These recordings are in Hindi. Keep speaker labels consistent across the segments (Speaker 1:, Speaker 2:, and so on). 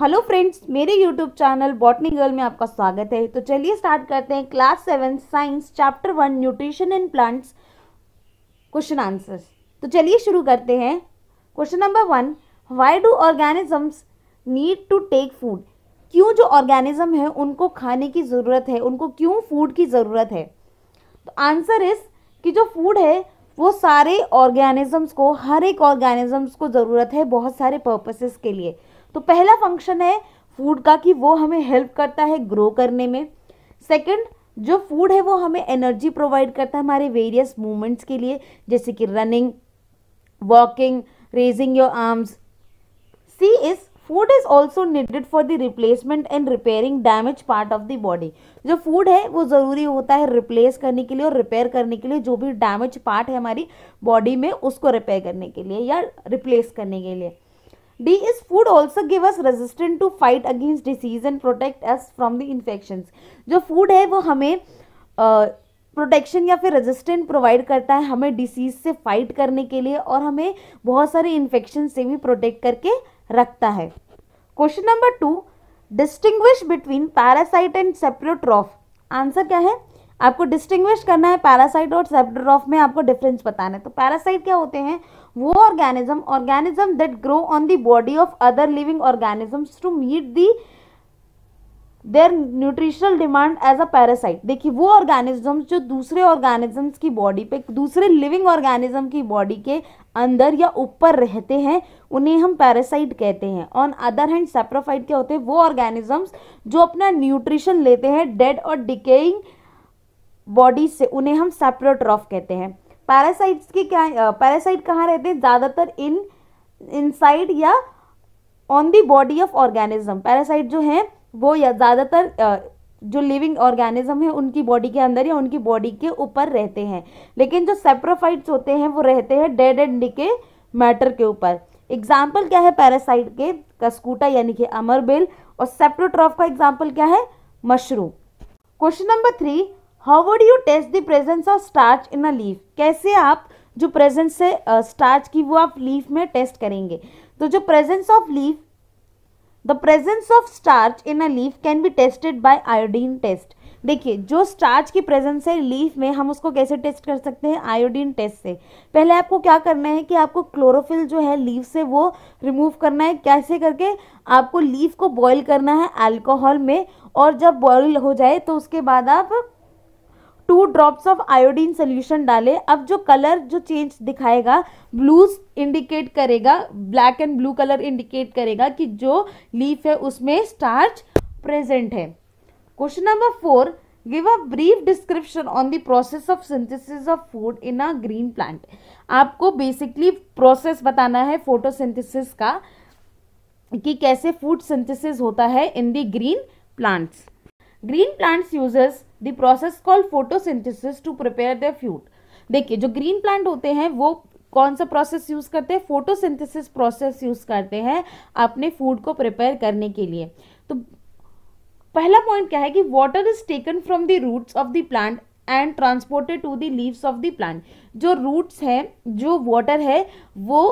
Speaker 1: हेलो फ्रेंड्स मेरे यूट्यूब चैनल बॉटनी गर्ल में आपका स्वागत है तो चलिए स्टार्ट करते हैं class seven science chapter one nutrition and plants question answers तो चलिए शुरू करते हैं question number one why do organisms need to take food क्यों जो ऑर्गेनिज्म है उनको खाने की ज़रूरत है उनको क्यों फूड की ज़रूरत है तो आंसर इस कि जो फूड है वो सारे ऑर्गेनिजम्स को हर एक ऑर्गेनिजम्स को ज़रूरत है बहुत सारे पर्पसेस के लिए तो पहला फंक्शन है फूड का कि वो हमें हेल्प करता है ग्रो करने में सेकंड जो फूड है वो हमें एनर्जी प्रोवाइड करता है हमारे वेरियस मूवमेंट्स के लिए जैसे कि running walking raising your arms see is food is also needed for the replacement and repairing damage part of the body जो फूड है वो ज़रूरी होता है रिप्लेस करने के लिए और रिपेयर करने के लिए जो भी डैमेज पार्ट है हमारी बॉडी में उसको रिपेयर करने के लिए या रिप्लेस करने के लिए the is food also give us resistant to fight against disease and protect us from the infection जो फूड है वो हमें प्रोटेक्शन uh, या फिर रेजिस्टेंट प्रोवाइड करता है हमें डिसीज से फाइट करने के लिए और हमें बहुत सारे इन्फेक्शन से भी प्रोटेक्ट करके रखता है question number two distinguish between parasite and saprotroph answer क्या है आपको डिस्टिंग्विश करना है पैरासाइट और सेप्टोट्रॉफ में आपको डिफरेंस बताना है तो पैरासाइट क्या होते हैं वो organism organism that grow on the body of other living organisms to meet the their nutritional demand as a parasite देखिए वो ऑर्गेनिज्म जो दूसरे ऑर्गेनिजम्स की बॉडी पे दूसरे लिविंग ऑर्गेनिज्म की बॉडी के अंदर या ऊपर रहते हैं उन्हें हम पैरासाइट कहते हैं ऑन अदर हैंड सेप्रोफाइट क्या होते हैं वो ऑर्गेनिजम्स जो अपना न्यूट्रिशन लेते हैं डेड और डिकेइंग बॉडी से उन्हें हम सेप्रोट्रॉफ कहते हैं पैरासाइट्स के क्या पैरासाइट कहाँ रहते हैं ज़्यादातर इन इनसाइड या on the body of organism parasite जो हैं वो या ज़्यादातर जो लिविंग ऑर्गेनिज्म है उनकी बॉडी के अंदर या उनकी बॉडी के ऊपर रहते हैं लेकिन जो सेप्रोफाइट्स होते हैं वो रहते हैं डेड एंड के मैटर के ऊपर एग्जाम्पल क्या है पैरासाइट के कस्कूटा यानी कि अमरबेल और सेप्रोट्रॉफ का एग्जाम्पल क्या है mushroom question number three how would you test the presence of starch in a leaf कैसे आप जो प्रेजेंस है स्टार्च की वो आप लीफ में टेस्ट करेंगे तो जो presence of leaf the presence of starch in a leaf can be tested by iodine test देखिए जो स्टार्च की प्रेजेंस है लीफ में हम उसको कैसे टेस्ट कर सकते हैं आयोडीन टेस्ट से पहले आपको क्या करना है कि आपको क्लोरोफिल जो है लीफ से वो रिमूव करना है कैसे करके आपको लीफ को बॉईल करना है अल्कोहल में और जब बॉईल हो जाए तो उसके बाद आप two drops of iodine solution डाले अब जो कलर जो चेंज दिखाएगा ब्लू इंडिकेट करेगा black and blue colour indicate करेगा कि जो लीफ है उसमें स्टार्च प्रेजेंट है question number four give a brief description on the process of synthesis of food in a green plant आपको बेसिकली प्रोसेस बताना है फोटोसिंथेसिस का कि कैसे फूड सिंथेसिस होता है in the green plants green plants uses the process called photosynthesis to prepare the food देखिए जो ग्रीन प्लांट होते हैं वो कौन सा प्रोसेस यूज़ करते हैं फोटोसिंथेसिस प्रोसेस यूज़ करते हैं अपने फूड को प्रिपेयर करने के लिए तो पहला पॉइंट क्या है कि water is taken from the roots of the plant and transported to the leaves of the plant जो रूट्स हैं जो वाटर है वो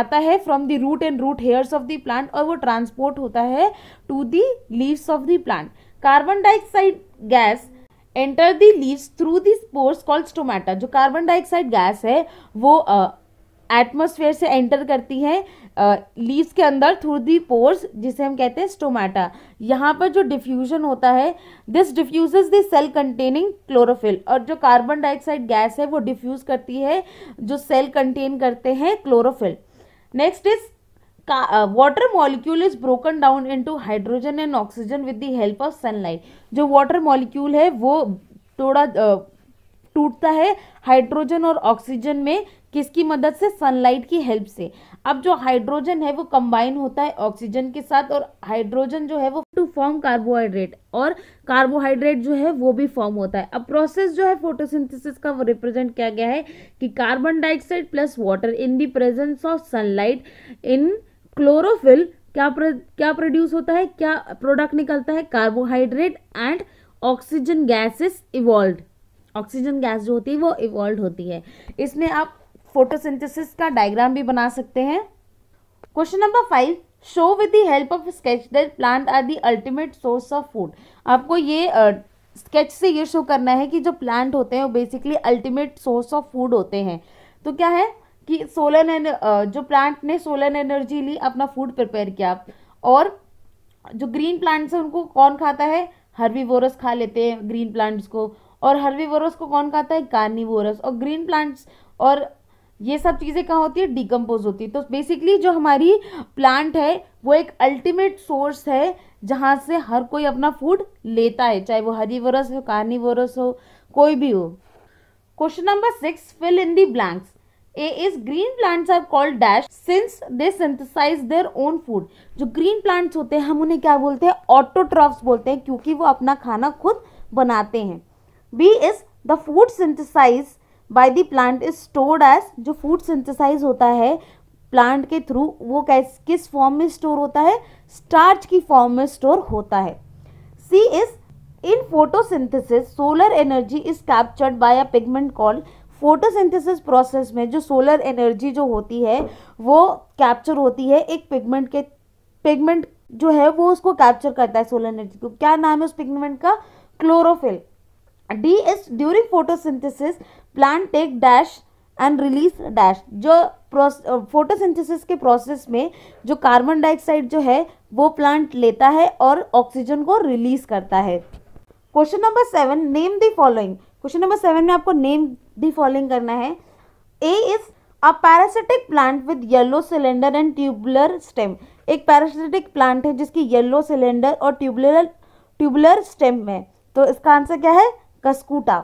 Speaker 1: आता है from the root and root hairs of the plant और वो ट्रांसपोर्ट होता है to the leaves of the plant carbon dioxide gas enter the leaves through the spores called stomata जो कार्बन डाइऑक्साइड गैस है वो एटमोसफेयर से एंटर करती है लीव्स के अंदर थ्रू दी पोर्स जिसे हम कहते हैं स्टोमेटा यहाँ पर जो डिफ्यूजन होता है this diffuse the cell containing chlorophyll और जो कार्बन डाइऑक्साइड गैस है वो डिफ्यूज करती है जो सेल कंटेन करते हैं chlorophyll next is water molecule is broken down into hydrogen and oxygen with the help of sunlight जो वाटर मॉलिक्यूल है वो थोड़ा टूटता है हाइड्रोजन और ऑक्सीजन में किसकी मदद से सनलाइट की हेल्प से अब जो हाइड्रोजन है वो कंबाइन होता है ऑक्सीजन के साथ और हाइड्रोजन जो है वो टू फॉर्म कार्बोहाइड्रेट और कार्बोहाइड्रेट जो है वो भी फॉर्म होता है अब प्रोसेस जो है फोटोसिंथेसिस का वो रिप्रेजेंट किया गया है कि carbon dioxide plus water in the presence of sunlight in chlorophyll क्या प्र, क्या प्रोड्यूस होता है क्या प्रोडक्ट निकलता है carbohydrate and oxygen gases evolve oxygen gas जो होती है वो इवॉल्व होती है इसमें आप फोटोसिंथेसिस का डायग्राम भी बना सकते हैं question number five show with the help of sketch that plant are the ultimate source of food आपको ये स्केच uh, से ये शो करना है कि जो प्लांट होते हैं वो basically ultimate source of food होते हैं तो क्या है कि सोलर एन जो प्लांट ने सोलर एनर्जी ली अपना फूड प्रिपेयर किया और जो ग्रीन प्लांट्स हैं उनको कौन खाता है वोरस खा लेते हैं ग्रीन प्लांट्स को और वोरस को कौन खाता है कार्निवोरस और ग्रीन प्लांट्स और ये सब चीज़ें कहाँ होती है डिकम्पोज होती है तो बेसिकली जो हमारी प्लांट है वो एक अल्टीमेट सोर्स है जहाँ से हर कोई अपना फूड लेता है चाहे वो हरी वोरस हो कार्निवोरस हो कोई भी हो question number six fill in the blanks is green plants are called dash since they synthesize their own food जो ग्रीन प्लांट्स होते हैं हम उन्हें क्या बोलते हैं ऑटोट्रॉफ्स बोलते हैं क्योंकि वो अपना खाना खुद बनाते हैं B is the food synthesize by the plant is stored as जो फूड सिंथेसाइज होता है प्लांट के थ्रू वो कैस किस फॉर्म में स्टोर होता है स्टार्च की फॉर्म में स्टोर होता है C is in photosynthesis solar energy is captured by a pigment called photosynthesis process में जो सोलर एनर्जी जो होती है वो कैप्चर होती है एक पिगमेंट के पिगमेंट जो है वो उसको कैप्चर करता है सोलर एनर्जी को क्या नाम है उस पिगमेंट का chlorophyll D is during photosynthesis plant take dash and release dash जो फोटोसिंथेसिस के प्रोसेस में जो कार्बन डाइऑक्साइड जो है वो प्लांट लेता है और ऑक्सीजन को रिलीज करता है question number seven name the following question number seven में आपको नेम दी फॉलोइंग करना है A is a parasitic plant with yellow cylinder and tubular stem एक पैरासिटिक प्लांट है जिसकी येलो सिलेंडर और ट्यूबुलर ट्यूबुलर स्टेम है तो इसका आंसर क्या है cuscuta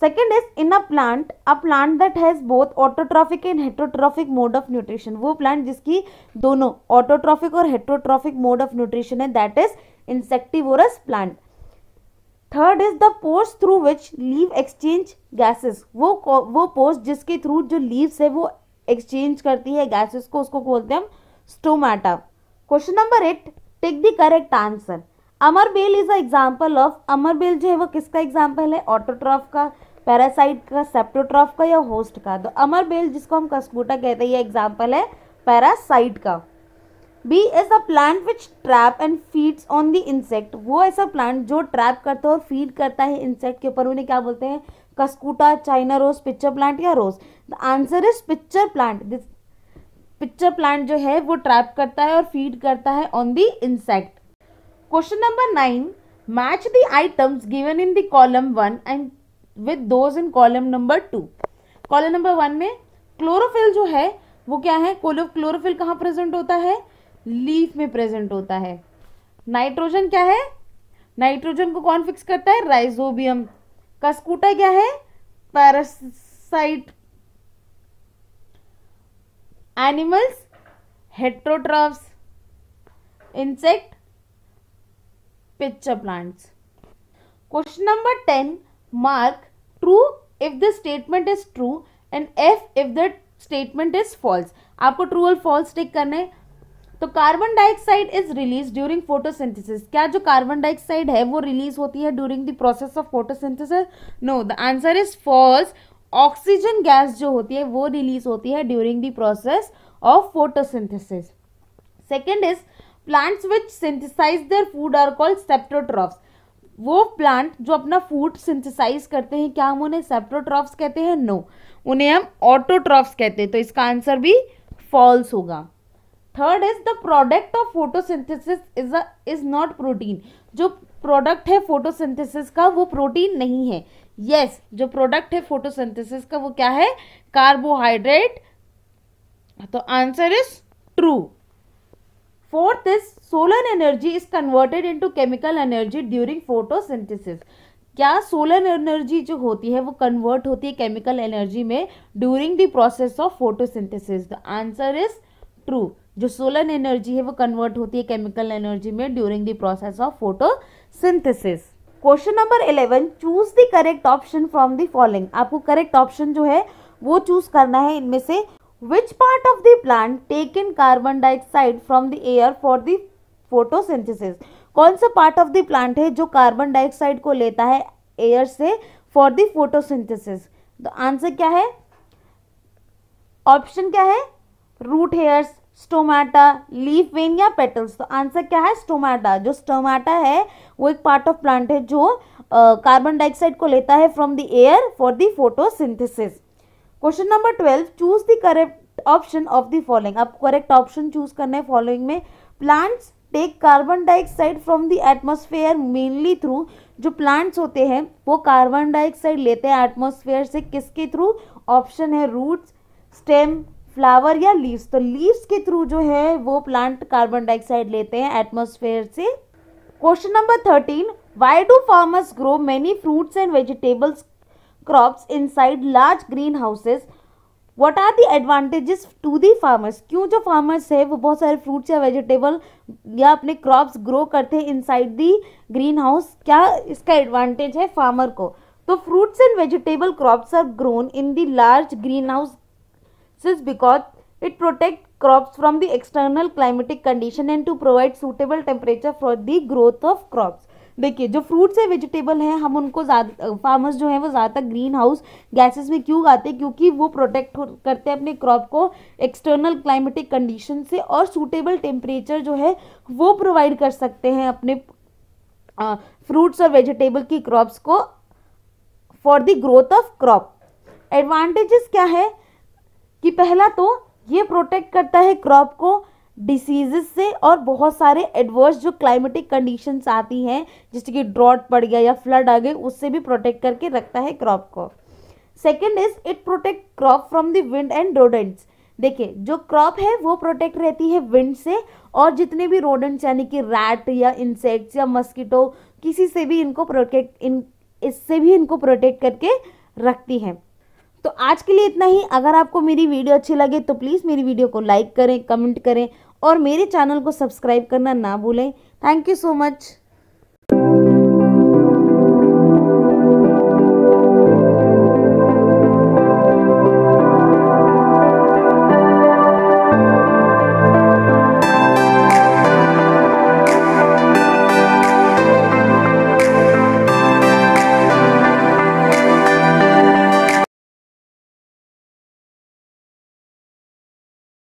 Speaker 1: second is in a plant a plant that has both autotrophic and heterotrophic mode of nutrition वो प्लांट जिसकी दोनों ऑटोट्रॉफिक और हेट्रोट्रॉफिक मोड ऑफ न्यूट्रिशन है that is insectivorous plant third is the pores through which leave exchange gases वो वो पोर्स जिसके थ्रू जो लीव्स है वो एक्सचेंज करती है गैसेस को उसको बोलते हैं हम stomata question number eight take the correct answer अमरबेल इज अ एग्जाम्पल ऑफ अमरबेल जो है वो किसका एग्जाम्पल है ऑटोट्रॉफ का पैरासाइट का सेप्टोट्रॉफ का या होस्ट का तो अमर बेल जिसको हम कस्कूटा कहते हैं ये एग्जाम्पल है पैरासाइट का B as a plant which trap and feeds on the insect वो ऐसा प्लांट जो ट्रैप करता है और फीड करता है इंसेक्ट के ऊपर उन्हें क्या बोलते हैं cuscuta China rose pitcher plant या rose the answer is pitcher plant this pitcher plant जो है वो ट्रैप करता है और फीड करता है on the insect question number nine match the items given in the column one and with those in column number two column number one में क्लोरोफिल जो है वो क्या है कोलो क्लोरोफिल कहाँ प्रेजेंट होता है लीफ में प्रेजेंट होता है नाइट्रोजन क्या है नाइट्रोजन को कौन फिक्स करता है राइजोबियम कस्कूटा क्या है parasite animals heterotrophs insect pitcher plants question number ten mark true if the statement is true and F if the statement is false आपको ट्रू और फॉल्स टिक करना है तो carbon dioxide is release during photosynthesis क्या जो कार्बन डाइऑक्साइड है वो रिलीज होती है during the process of photosynthesis no the answer is false oxygen gas जो होती है वो रिलीज होती है during the process of photosynthesis second is plants which synthesize their food are called saprotrophs वो प्लांट जो अपना फूड सिंथिसाइज करते हैं क्या हम उन्हें सेप्टोट्रॉफ्स कहते हैं नो no. उन्हें हम ऑटोट्रॉफ्स कहते हैं तो इसका आंसर भी फॉल्स होगा third is the product of photosynthesis is is not protein जो प्रोडक्ट है फोटोसिंथेसिस का वो प्रोटीन नहीं है यस yes, जो प्रोडक्ट है फोटोसिंथेसिस का वो क्या है कार्बोहाइड्रेट तो answer is true fourth is solar energy is converted into chemical energy during photosynthesis क्या सोलर एनर्जी जो होती है वो कन्वर्ट होती है केमिकल एनर्जी में during the process of photosynthesis the answer is true जो सोलर एनर्जी है वो कन्वर्ट होती है केमिकल एनर्जी में during the process of photosynthesis question number eleven choose the correct option from the following आपको करेक्ट ऑप्शन जो है वो चूज करना है इनमें से which part of the plant take in carbon dioxide from the air for the photosynthesis कौन सा पार्ट ऑफ द प्लांट है जो कार्बन डाइऑक्साइड को लेता है एयर से for the photosynthesis the answer क्या है ऑप्शन क्या है root hairs stomata leaf vein या पेटल्स तो आंसर क्या है स्टोमैटा जो स्टोमाटा है वो एक पार्ट ऑफ प्लांट है जो कार्बन डाइऑक्साइड को लेता है from the air for the photosynthesis question number twelve choose the correct option of the following आप करेक्ट ऑप्शन चूज करना है फॉलोइंग में plants take carbon dioxide from the atmosphere mainly through जो प्लांट्स होते हैं वो कार्बन डाइऑक्साइड लेते हैं एटमोसफेयर से किसके थ्रू ऑप्शन है रूट्स स्टेम फ्लावर या लीव्स तो लीव्स के थ्रू जो है वो प्लांट कार्बन डाइऑक्साइड लेते हैं एटमोसफेयर से question number thirteen why do farmers grow many fruits and vegetables crops side large green houses what are the advantages to the farmers क्यों जो फार्मर्स है वो बहुत सारे फ्रूट्स या वेजिटेबल या अपने क्रॉप्स ग्रो करते हैं inside the green house क्या इसका एडवांटेज है फार्मर को तो fruits and vegetable crops are grown in the large green house This is because it protects crops from the external climatic condition and to provide suitable temperature for the growth of crops. देखिए जो फ्रूट्स है वेजिटेबल हैं हम उनको फार्मर्स जो हैं वो ज़्यादातर ग्रीन हाउस गैसेस में क्यों उगाते हैं क्योंकि वो प्रोटेक्ट करते हैं अपने क्रॉप को एक्सटर्नल क्लाइमेटिक कंडीशन से और सूटेबल टेम्परेचर जो है वो प्रोवाइड कर सकते हैं अपने फ्रूट्स और वेजिटेबल की क्रॉप्स को for the growth of crop advantages क्या है कि पहला तो ये प्रोटेक्ट करता है क्रॉप को डिसीजेस से और बहुत सारे एडवर्स जो क्लाइमेटिक कंडीशंस आती हैं जैसे कि ड्रॉट पड़ गया या फ्लड आ गई उससे भी प्रोटेक्ट करके रखता है क्रॉप को second is it protect crop from the wind and rodents देखिए जो क्रॉप है वो प्रोटेक्ट रहती है विंड से और जितने भी रोडेंट्स यानी कि रैट या इंसेक्ट्स या मस्कीटो किसी से भी इनको प्रोटेक्ट इन इससे भी इनको प्रोटेक्ट करके रखती हैं तो आज के लिए इतना ही अगर आपको मेरी वीडियो अच्छी लगे तो प्लीज़ मेरी वीडियो को लाइक करें कमेंट करें और मेरे चैनल को सब्सक्राइब करना ना भूलें थैंक यू सो मच